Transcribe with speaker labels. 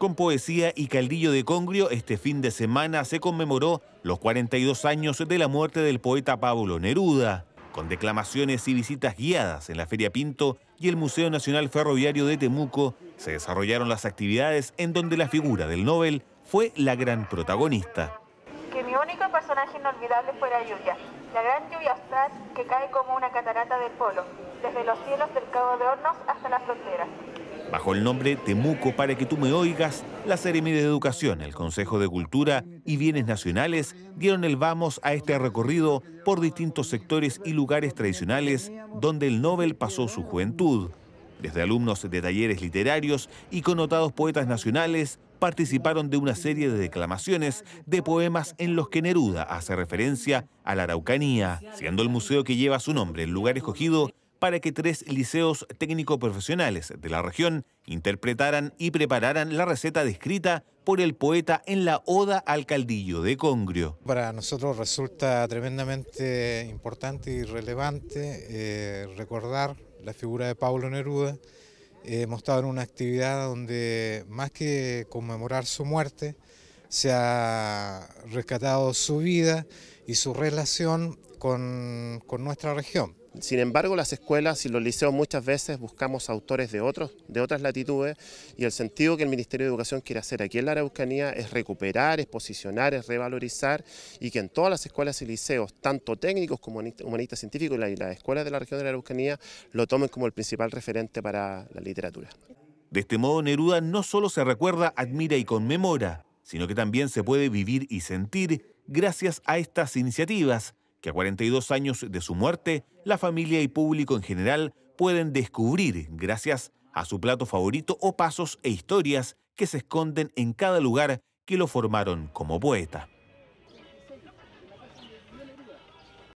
Speaker 1: Con poesía y caldillo de congrio, este fin de semana se conmemoró los 42 años de la muerte del poeta Pablo Neruda, con declamaciones y visitas guiadas en la Feria Pinto y el Museo Nacional Ferroviario de Temuco, se desarrollaron las actividades en donde la figura del Nobel fue la gran protagonista. Que mi único personaje inolvidable fuera Lluvia, la gran lluvia austral que cae como una catarata del polo, desde los cielos del Cabo de Hornos hasta la frontera bajo el nombre Temuco para que tú me oigas, la Seremia de Educación, el Consejo de Cultura y Bienes Nacionales dieron el vamos a este recorrido por distintos sectores y lugares tradicionales donde el Nobel pasó su juventud. Desde alumnos de talleres literarios y connotados poetas nacionales, participaron de una serie de declamaciones de poemas en los que Neruda hace referencia a la Araucanía, siendo el museo que lleva su nombre el lugar escogido para que tres liceos técnico-profesionales de la región interpretaran y prepararan la receta descrita por el poeta en la Oda al Caldillo de Congrio.
Speaker 2: Para nosotros resulta tremendamente importante y relevante eh, recordar la figura de Pablo Neruda. Eh, hemos estado en una actividad donde más que conmemorar su muerte, se ha rescatado su vida y su relación con nuestra región.
Speaker 3: Sin embargo, las escuelas y los liceos muchas veces buscamos autores de, otros, de otras latitudes y el sentido que el Ministerio de Educación quiere hacer aquí en la Araucanía es recuperar, es posicionar, es revalorizar y que en todas las escuelas y liceos, tanto técnicos como humanistas científicos y las escuelas de la región de la Araucanía lo tomen como el principal referente para la literatura.
Speaker 1: De este modo, Neruda no solo se recuerda, admira y conmemora, sino que también se puede vivir y sentir gracias a estas iniciativas que a 42 años de su muerte, la familia y público en general pueden descubrir gracias a su plato favorito o pasos e historias que se esconden en cada lugar que lo formaron como poeta.